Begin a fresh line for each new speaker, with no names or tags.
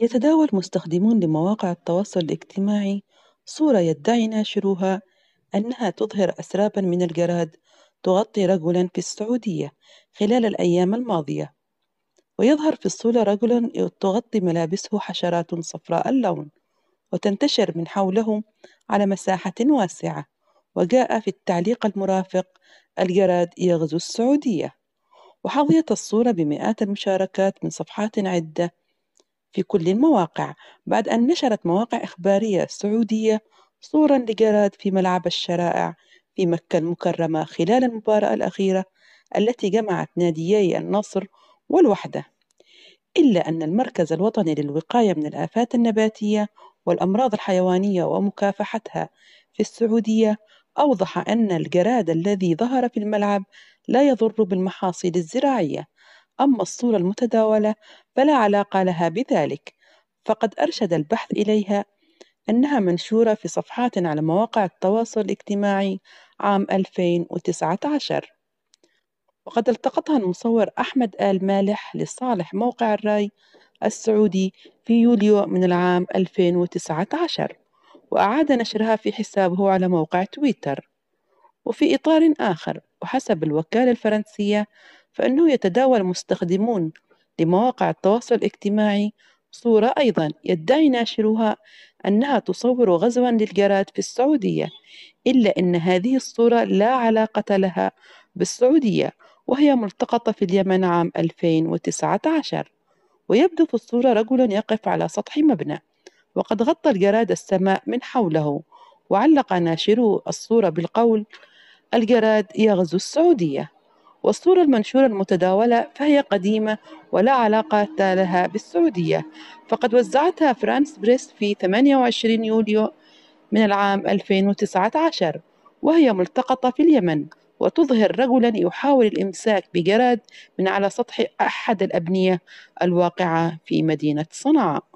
يتداول مستخدمون لمواقع التواصل الاجتماعي صورة يدعي ناشروها أنها تظهر أسرابًا من الجراد تغطي رجلًا في السعودية خلال الأيام الماضية، ويظهر في الصورة رجل تغطي ملابسه حشرات صفراء اللون، وتنتشر من حوله على مساحة واسعة، وجاء في التعليق المرافق: "الجراد يغزو السعودية". وحظيت الصورة بمئات المشاركات من صفحات عدة في كل المواقع بعد أن نشرت مواقع إخبارية سعودية صورا لجراد في ملعب الشرائع في مكة المكرمة خلال المباراة الأخيرة التي جمعت ناديي النصر والوحدة إلا أن المركز الوطني للوقاية من الآفات النباتية والأمراض الحيوانية ومكافحتها في السعودية أوضح أن الجراد الذي ظهر في الملعب لا يضر بالمحاصيل الزراعية أما الصورة المتداولة فلا علاقة لها بذلك، فقد أرشد البحث إليها أنها منشورة في صفحات على مواقع التواصل الاجتماعي عام 2019 وقد التقطها المصور أحمد آل مالح لصالح موقع الرأي السعودي في يوليو من العام 2019 وأعاد نشرها في حسابه على موقع تويتر وفي إطار آخر وحسب الوكالة الفرنسية فإنه يتداول مستخدمون لمواقع التواصل الاجتماعي صورة أيضا يدعي ناشرها أنها تصور غزوا للجراد في السعودية إلا أن هذه الصورة لا علاقة لها بالسعودية وهي ملتقطة في اليمن عام 2019 ويبدو في الصورة رجل يقف على سطح مبنى وقد غطى الجراد السماء من حوله وعلق ناشره الصورة بالقول الجراد يغزو السعودية والصورة المنشورة المتداولة فهي قديمة ولا علاقة لها بالسعودية فقد وزعتها فرانس بريس في 28 يوليو من العام 2019 وهي ملتقطة في اليمن وتظهر رجلا يحاول الامساك بجراد من على سطح احد الابنيه الواقعه في مدينه صنعاء